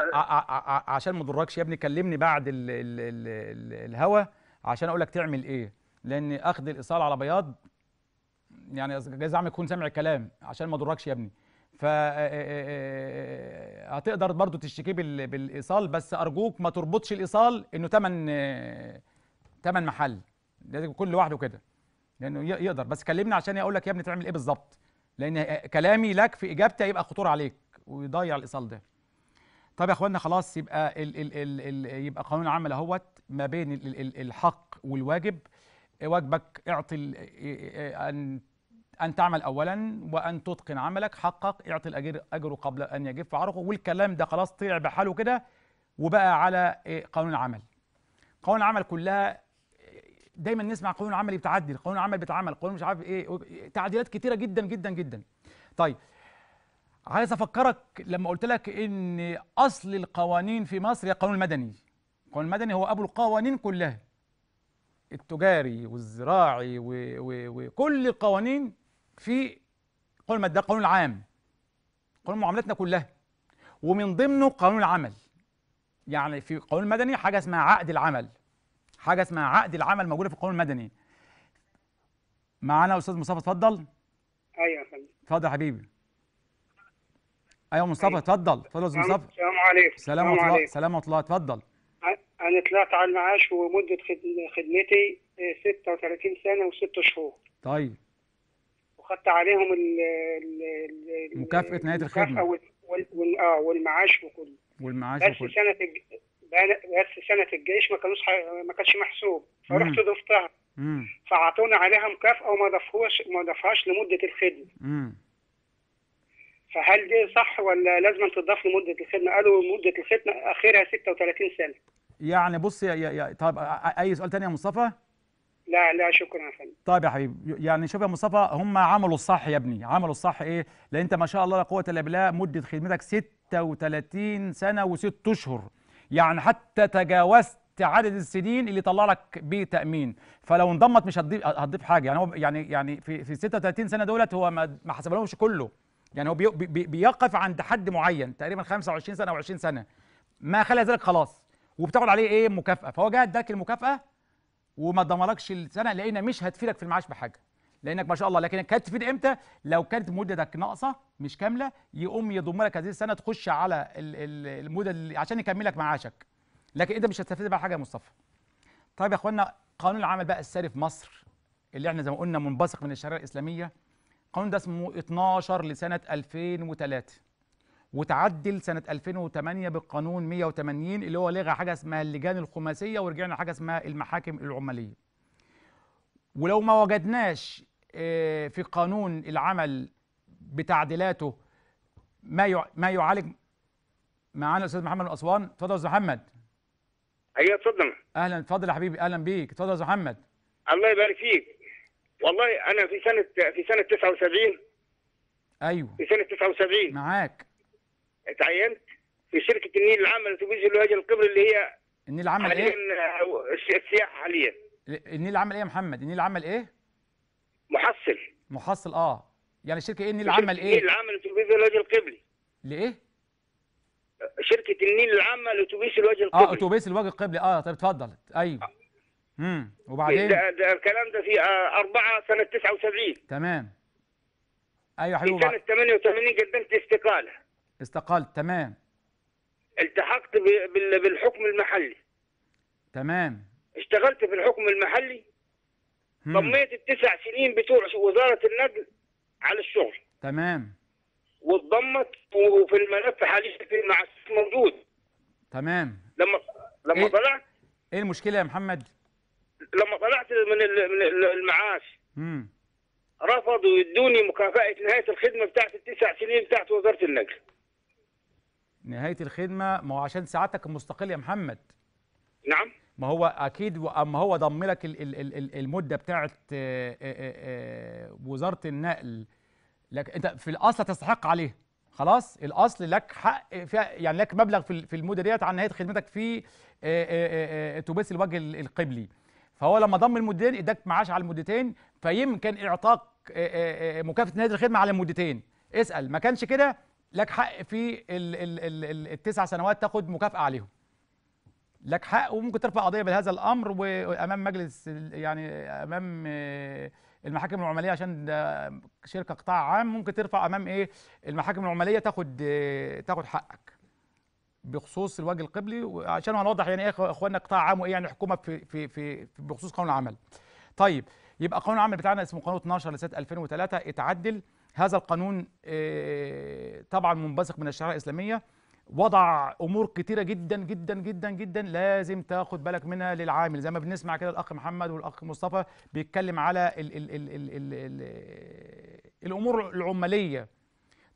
A: عشان ما اضركش يا ابني كلمني بعد ال ال ال ال الهوا عشان اقول لك تعمل ايه لان اخذ الايصال على بياض يعني جايز عم يكون سامع الكلام عشان ما اضركش يا ابني ف آه، آه، آه، هتقدر برضو تشتكيه بالايصال بس ارجوك ما تربطش الايصال انه تمن تمن محل لازم كل لوحده كده لانه يقدر بس كلمني عشان اقول لك يا ابني تعمل ايه بالظبط لان كلامي لك في اجابتي هيبقى خطور عليك ويضيع الايصال ده طب يا اخوانا خلاص يبقى ال ال ال ال يبقى قانون العمل اهوت ما بين ال ال الحق والواجب واجبك اعطي ان أن تعمل أولا وأن تتقن عملك حقق اعطي الأجر أجره قبل أن يجف عرقه والكلام ده خلاص طلع بحاله كده وبقى على إيه، قانون العمل قانون العمل كلها دايما نسمع قانون العمل بتعدل قانون العمل بتعمل قانون مش عارف ايه تعديلات كتيره جدا جدا جدا طيب عايز افكرك لما قلت لك ان اصل القوانين في مصر هي القانون المدني القانون المدني هو ابو القوانين كلها التجاري والزراعي وكل القوانين في قانون المادة قانون العام قانون معاملاتنا كلها ومن ضمنه قانون العمل يعني في القانون المدني حاجة اسمها عقد العمل حاجة اسمها عقد العمل موجودة في القانون المدني معانا أستاذ مصطفى اتفضل أيوة يا فندم اتفضل يا حبيبي ايوه مصطفى أيوة. اتفضل اتفضل يا استاذ مصطفى
B: السلام عليكم سلام ورحمه
A: سلام ورحمه الله اتفضل
B: انا طلعت على المعاش ومده خدمتي 36 إيه، سنه وست شهور طيب خدت عليهم ال ال مكافاه نهايه الخدمه وال اه والمعاش وكله
A: والمعاش بس وكله. سنه
B: الج... بس سنه الجيش ما كانوش ما كانش محسوب فرحت ضفتها فاعطونا عليها مكافاه وما ضافوهاش ما ضافهاش لمده الخدمه مم. فهل دي صح ولا لازم تضاف لمده الخدمه؟ قالوا مده الخدمه اخرها 36 سنه.
A: يعني بص يا يا طب اي سؤال تاني يا مصطفى؟
B: لا لا شكرا يا فندم
A: طيب يا حبيبي يعني شوف يا مصطفى هم عملوا الصح يا ابني عملوا الصح ايه لان انت ما شاء الله لا قوه الا بالله مده خدمتك 36 سنه وست اشهر يعني حتى تجاوزت عدد السنين اللي طلع لك بيه تامين فلو انضمت مش هتضيف هتضيف حاجه يعني هو يعني يعني في في 36 سنه دولت هو ما ما حسبلهمش كله يعني هو بي بي بيقف عند حد معين تقريبا 25 سنه او 20 سنه ما خلى ذلك خلاص وبتاخد عليه ايه مكافاه فهو جه اداك المكافاه وما ضملكش السنه لان مش هتفيدك في المعاش بحاجه لانك ما شاء الله لكن كانت تفيد امتى لو كانت مدتك ناقصه مش كامله يقوم يضم لك هذه السنه تخش على المده عشان يكملك معاشك لكن انت مش هتستفيد بقى حاجه يا مصطفى طيب يا اخوانا قانون العمل بقى الساري في مصر اللي احنا زي ما قلنا منبثق من الشريعه الاسلاميه القانون ده اسمه 12 لسنه 2003 وتعدل سنه 2008 بالقانون 180 اللي هو لغى حاجه اسمها اللجان الخماسيه ورجعنا حاجه اسمها المحاكم العماليه ولو ما وجدناش آه، في قانون العمل بتعديلاته ما ما يعالج معانا الاستاذ محمد من اسوان اتفضل يا استاذ محمد ايوه اتفضل اهلا اتفضل يا حبيبي اهلا بيك اتفضل يا استاذ محمد
B: الله يبارك فيك والله انا في سنه في سنه 79 ايوه في سنه 79 معاك اتعينت في شركه النيل العامه لتبويز الوجه القبر اللي هي النيل العامه ايه؟ آه، السياحه حاليا
A: النيل العامه ايه يا محمد؟ النيل العامه ايه؟ محصل محصل اه يعني شركه ايه النيل العامه ايه؟ النيل العامه
B: لتبويز الوجه القبلي لايه؟ شركه النيل العامه لاتوبيس الوجه آه، القبلي اه اتوبيس
A: الوجه القبلي اه طيب اتفضل ايوه امم وبعدين ده,
B: ده الكلام ده في 4 سنه 79
A: تمام ايوه حلو في سنه
B: 88 قدمت استقاله
A: استقلت تمام
B: التحقت بالحكم المحلي تمام اشتغلت في الحكم المحلي ضميت التسع سنين بتوع وزارة النقل على الشغل تمام واتضمت وفي الملف حاليا في المعسكر موجود
A: تمام لما إيه؟ لما إيه؟ طلعت ايه المشكلة يا محمد؟
B: لما طلعت من المعاش امم رفضوا يدوني مكافأة نهاية الخدمة بتاعت التسع سنين بتاعت وزارة النقل
A: نهايه الخدمه ما هو عشان سعادتك المستقل يا محمد نعم ما هو اكيد اما هو ضم لك المده بتاعه آه، آه، آه، وزاره النقل لك انت في الاصل تستحق عليه خلاص الاصل لك حق يعني لك مبلغ في المده ديت عن نهايه خدمتك في اتوبيس الوجه القبلي فهو لما ضم المدتين اداك معاش على المدتين فيمكن اعطاك مكافاه نهايه الخدمه على المدتين اسال ما كانش كده لك حق في التسع سنوات تاخد مكافاه عليهم لك حق وممكن ترفع قضيه بهذا الامر وامام مجلس يعني امام المحاكم العماليه عشان شركه قطاع عام ممكن ترفع امام ايه المحاكم العماليه تاخد تاخد حقك بخصوص الوجه القبلي وعشان هنوضح يعني ايه اخواننا قطاع عام وايه يعني حكومه في في في بخصوص قانون العمل طيب يبقى قانون العمل بتاعنا اسمه قانون 12 لسنه 2003 اتعدل هذا القانون آه، طبعا منبثق من الشريعه الاسلاميه وضع امور كتيره جدا جدا جدا جدا لازم تاخد بالك منها للعامل زي ما بنسمع كده الاخ محمد والاخ مصطفى بيتكلم على الـ الـ الـ الـ الـ الـ الامور العماليه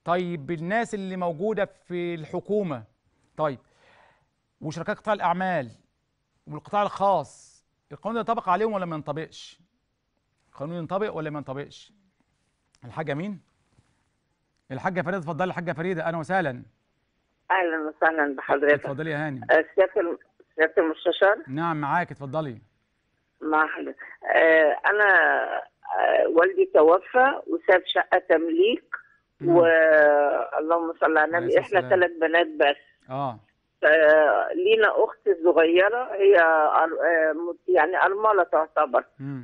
A: طيب الناس اللي موجوده في الحكومه طيب وشركاء قطاع الاعمال والقطاع الخاص القانون ينطبق عليهم ولا ما ينطبقش القانون ينطبق ولا ما ينطبقش الحاجه مين الحاجه فريده اتفضلي الحاجه فريده اهلا وسهلا اهلا وسهلا بحضرتك اتفضلي يا هاني آه، سياده سياده المستشار نعم معاك اتفضلي
C: مع حضرتك آه انا آه، والدي توفى وساب شقه تمليك نعم. و آه، اللهم صل على النبي احنا ثلاث بنات بس اه آه، لينا اختي الصغيره هي آه، يعني ارمله تعتبر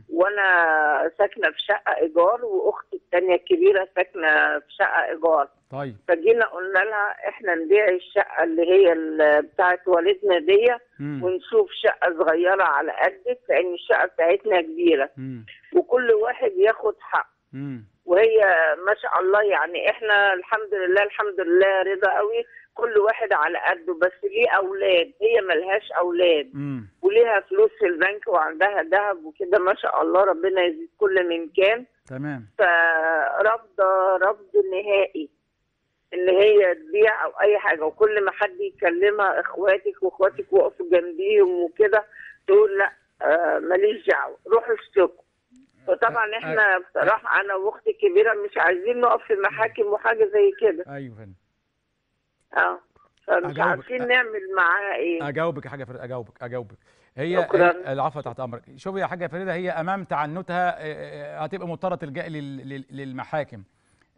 C: وانا ساكنه في شقه ايجار واختي الثانيه الكبيره ساكنه في شقه ايجار طيب فجينا قلنا لها احنا نبيع الشقه اللي هي بتاعه والدنا دي
A: ونشوف
C: شقه صغيره على قدك لان الشقه بتاعتنا كبيره مم. وكل واحد ياخد حق وهي ما شاء الله يعني احنا الحمد لله الحمد لله رضا قوي كل واحد على قده بس ليه اولاد هي ملهاش اولاد مم. وليها فلوس في البنك وعندها ذهب وكده ما شاء الله ربنا يزيد كل من كان تمام فرافضه رفض نهائي ان هي تبيع او اي حاجه وكل ما حد يكلمها اخواتك واخواتك وقفوا جنبيهم وكده تقول لا آه، ماليش دعوه روحوا اشتكوا وطبعا أه، احنا أ... أه، بصراحه أه. انا واختي الكبيره مش
A: عايزين نقف في المحاكم وحاجه زي كده ايوه اه مش عارفين
C: نعمل معاها ايه
A: اجاوبك يا حاجه فريده اجاوبك اجاوبك هي شكرا. العفو تحت امرك شوفي يا حاجه فريده هي امام تعنتها هتبقى مضطره تلجا للمحاكم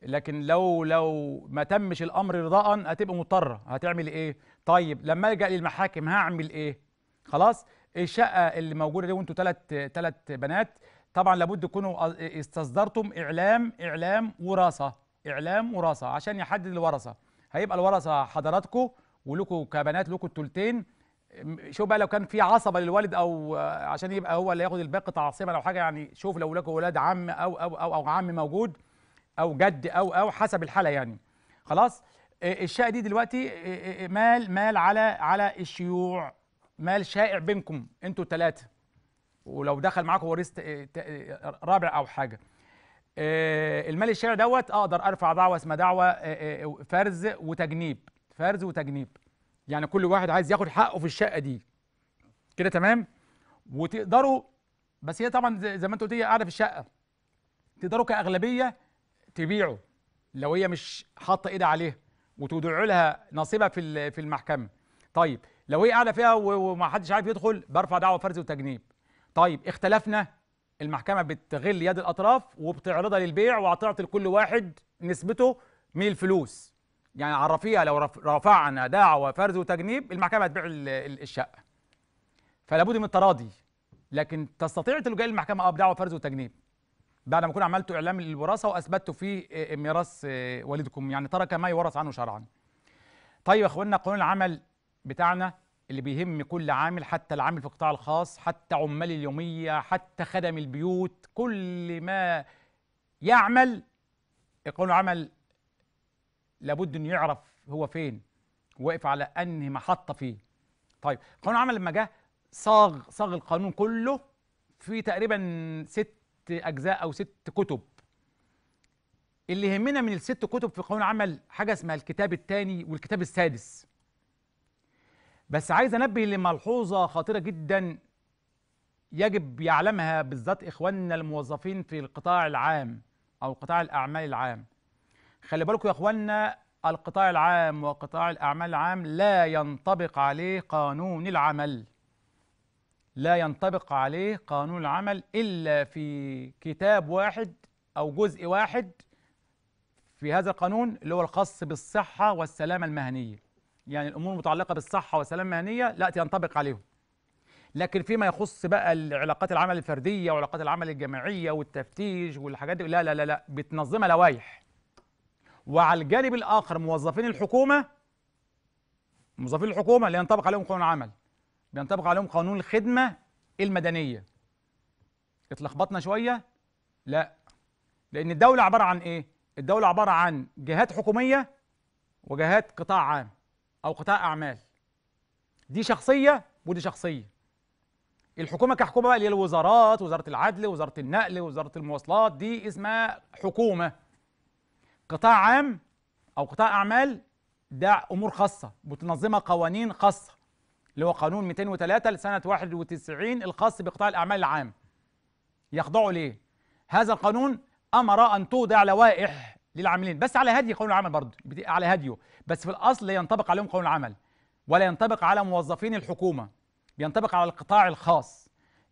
A: لكن لو لو ما تمش الامر رضاء هتبقى مضطره هتعمل ايه طيب لما الجا للمحاكم هعمل ايه خلاص الشقه اللي موجوده دي وانتوا ثلاث ثلاث بنات طبعا لابد تكونوا استصدرتم اعلام اعلام وراثه اعلام وراثه عشان يحدد الورثه هيبقى الورثه حضراتكم ولكم كبنات لكم التلتين شوف بقى لو كان في عصبه للوالد او آه، عشان يبقى هو اللي ياخد الباقي تعصيبا او حاجه يعني شوف لو لكم ولاد عم او او او او عم موجود او جد او او حسب الحاله يعني خلاص آه، الشقه دي دلوقتي آه، مال مال على على الشيوع مال شائع بينكم انتوا الثلاثه ولو دخل معاك هو ريست رابع او حاجه آه، المال الشرعي دوت اقدر ارفع دعوه اسمها دعوه آه، آه، فرز وتجنيب فرز وتجنيب يعني كل واحد عايز ياخد حقه في الشقه دي كده تمام وتقدروا بس هي طبعا زي ما انت قلت هي قاعده في الشقه تقدروا كاغلبيه تبيعوا لو هي مش حاطه ايدها عليها وتودعوا لها نصيبها في في المحكمه طيب لو هي قاعده فيها ومحدش عارف يدخل برفع دعوه فرز وتجنيب طيب اختلفنا المحكمة بتغل يد الأطراف وبتعرضها للبيع وبتعطي لكل واحد نسبته من الفلوس يعني عرفيها لو رفعنا دعوة فرز وتجنيب المحكمة هتبيع الشقة فلابد من التراضي لكن تستطيع تلجأ المحكمة اه بدعوى فرز وتجنيب بعد ما اكون عملت اعلام للوراثه واثبتت فيه ميراث والدكم يعني ترك ما يورث عنه شرعا. طيب يا اخوانا قانون العمل بتاعنا اللي بيهم كل عامل حتى العامل في القطاع الخاص حتى عمال اليومية حتى خدم البيوت كل ما يعمل يقول عمل لابد انه يعرف هو فين واقف على انهي محطة فيه طيب قانون العمل لما جه صاغ صاغ القانون كله في تقريبا ست اجزاء او ست كتب اللي يهمنا من الست كتب في قانون العمل حاجه اسمها الكتاب الثاني والكتاب السادس بس عايز انبه لملحوظه خطيره جدا يجب يعلمها بالذات اخواننا الموظفين في القطاع العام او قطاع الاعمال العام خلي بالكم يا اخواننا القطاع العام وقطاع الاعمال العام لا ينطبق عليه قانون العمل لا ينطبق عليه قانون العمل الا في كتاب واحد او جزء واحد في هذا القانون اللي هو الخاص بالصحه والسلامه المهنيه يعني الامور المتعلقه بالصحه والسلامه المهنيه لا تنطبق عليهم لكن فيما يخص بقى العلاقات العمل الفرديه وعلاقات العمل الجماعيه والتفتيش والحاجات دي لا لا لا لا بتنظمها لوائح وعلى الجانب الاخر موظفين الحكومه موظفين الحكومه لا ينطبق عليهم قانون العمل بينطبق عليهم قانون الخدمه المدنيه اتلخبطنا شويه لا لان الدوله عباره عن ايه الدوله عباره عن جهات حكوميه وجهات قطاع عام او قطاع اعمال دي شخصيه ودي شخصيه الحكومه كحكومه بقى اللي هي الوزارات وزاره العدل وزاره النقل وزاره المواصلات دي اسمها حكومه قطاع عام او قطاع اعمال ده امور خاصه بتنظمها قوانين خاصه اللي هو قانون 203 لسنه 91 الخاص بقطاع الاعمال العام يخضعوا ليه هذا القانون امر ان توضع لوائح للعاملين بس على هدي قانون العمل برضه على هديه بس في الاصل ينطبق عليهم قانون العمل ولا ينطبق على موظفين الحكومه بينطبق على القطاع الخاص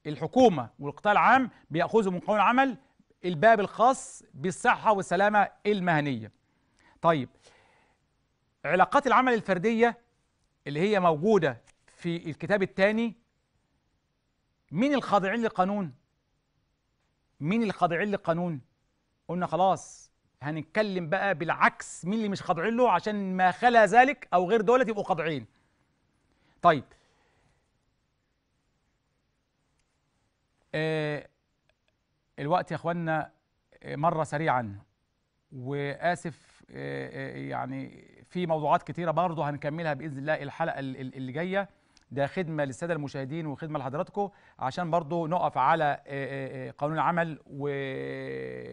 A: الحكومه والقطاع العام بياخذوا من قانون العمل الباب الخاص بالصحه والسلامه المهنيه طيب علاقات العمل الفرديه اللي هي موجوده في الكتاب الثاني مين الخاضعين للقانون مين الخاضعين للقانون قلنا خلاص هنتكلم بقى بالعكس مين اللي مش خاضعين له عشان ما خلا ذلك او غير دولت يبقوا خاضعين طيب آه الوقت يا اخوانا آه، مره سريعا واسف آه،, آه يعني في موضوعات كتيره برضه هنكملها باذن الله الحلقه اللي جايه ده خدمه للساده المشاهدين وخدمه لحضراتكم عشان برضو نقف على آه، آه، آه، قانون العمل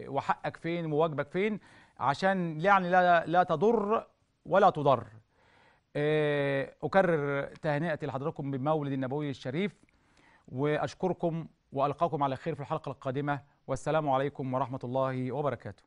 A: وحقك فين وواجبك فين عشان يعني لا لا تضر ولا تضر اكرر تهنئتي لحضراتكم بمولد النبوي الشريف واشكركم والقاكم على خير في الحلقه القادمه والسلام عليكم ورحمه الله وبركاته